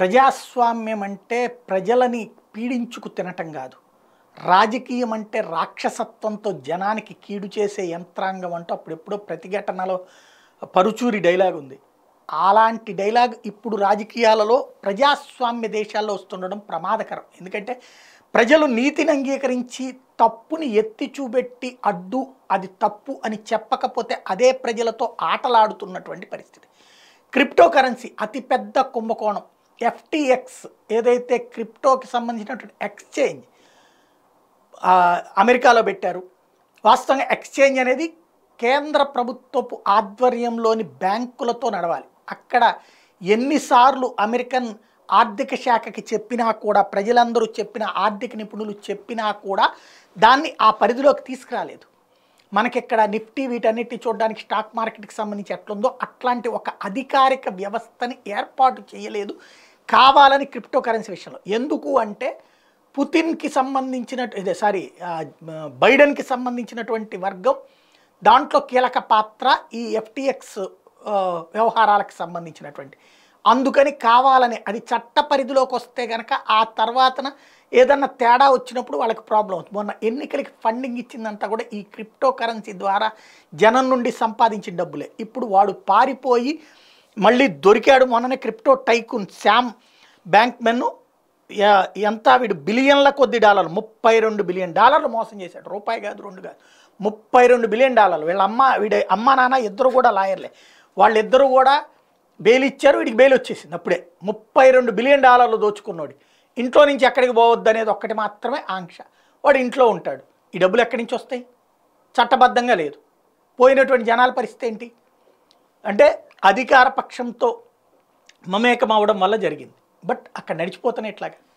ప్రజాస్వామ్యం అంటే ప్రజలని పీడించుకు తినటం కాదు రాజకీయం అంటే రాక్షసత్వంతో జనానికి కీడు చేసే యంత్రాంగం అంటూ అప్పుడెప్పుడో ప్రతిఘటనలో పరుచూరి డైలాగ్ ఉంది అలాంటి డైలాగ్ ఇప్పుడు రాజకీయాలలో ప్రజాస్వామ్య దేశాల్లో వస్తుండడం ప్రమాదకరం ఎందుకంటే ప్రజలు నీతిని అంగీకరించి తప్పుని ఎత్తి చూపెట్టి అడ్డు అది తప్పు అని చెప్పకపోతే అదే ప్రజలతో ఆటలాడుతున్నటువంటి పరిస్థితి క్రిప్టో కరెన్సీ అతిపెద్ద కుంభకోణం ఎఫ్టీఎక్స్ ఏదైతే క్రిప్టోకి సంబంధించినటువంటి ఎక్స్చేంజ్ అమెరికాలో పెట్టారు వాస్తవంగా ఎక్స్చేంజ్ అనేది కేంద్ర ప్రభుత్వపు ఆధ్వర్యంలోని బ్యాంకులతో నడవాలి అక్కడ ఎన్నిసార్లు అమెరికన్ ఆర్థిక శాఖకి చెప్పినా కూడా ప్రజలందరూ చెప్పిన ఆర్థిక నిపుణులు చెప్పినా కూడా దాన్ని ఆ పరిధిలోకి తీసుకురాలేదు మనకిక్కడ నిఫ్టీ వీటన్నిటి చూడడానికి స్టాక్ మార్కెట్కి సంబంధించి ఎట్లుందో అట్లాంటి ఒక అధికారిక వ్యవస్థని ఏర్పాటు చేయలేదు కావాలని క్రిప్టో కరెన్సీ విషయంలో ఎందుకు అంటే పుతిన్కి సంబంధించిన ఇదే సారీ బైడెన్కి సంబంధించినటువంటి వర్గం దాంట్లో కీలక పాత్ర ఈ ఎఫ్టిఎక్స్ వ్యవహారాలకు సంబంధించినటువంటి అందుకని కావాలని అది చట్ట పరిధిలోకి వస్తే కనుక ఆ తర్వాతన ఏదన్నా తేడా వచ్చినప్పుడు వాళ్ళకి ప్రాబ్లం అవుతుంది మొన్న ఎన్నికలకి ఫండింగ్ ఇచ్చిందంతా కూడా ఈ క్రిప్టో కరెన్సీ ద్వారా జనం నుండి సంపాదించిన డబ్బులే ఇప్పుడు వాడు పారిపోయి మళ్ళీ దొరికాడు మొన్ననే క్రిప్టో టైకున్ శామ్ మెన్ను ఎంత వీడు బిలియన్ల కొద్ది డాలర్లు ముప్పై రెండు బిలియన్ డాలర్లు మోసం చేశాడు రూపాయి కాదు రెండు కాదు ముప్పై రెండు బిలియన్ డాలర్లు వీళ్ళ అమ్మ వీడి అమ్మ నాన్న ఇద్దరు కూడా లాయర్లే వాళ్ళిద్దరూ కూడా బెయిల్ ఇచ్చారు వీడికి బెయిల్ వచ్చేసింది అప్పుడే ముప్పై రెండు బిలియన్ డాలర్లు దోచుకున్నాడు ఇంట్లో నుంచి ఎక్కడికి పోవద్దు అనేది ఒక్కటి మాత్రమే ఆంక్ష వాడు ఇంట్లో ఉంటాడు ఈ డబ్బులు ఎక్కడి నుంచి వస్తాయి చట్టబద్ధంగా లేదు పోయినటువంటి జనాల పరిస్థితి ఏంటి అంటే అధికార పక్షంతో మమేకం అవడం వల్ల జరిగింది బట్ అక్కడ నడిచిపోతేనే ఇట్లాగా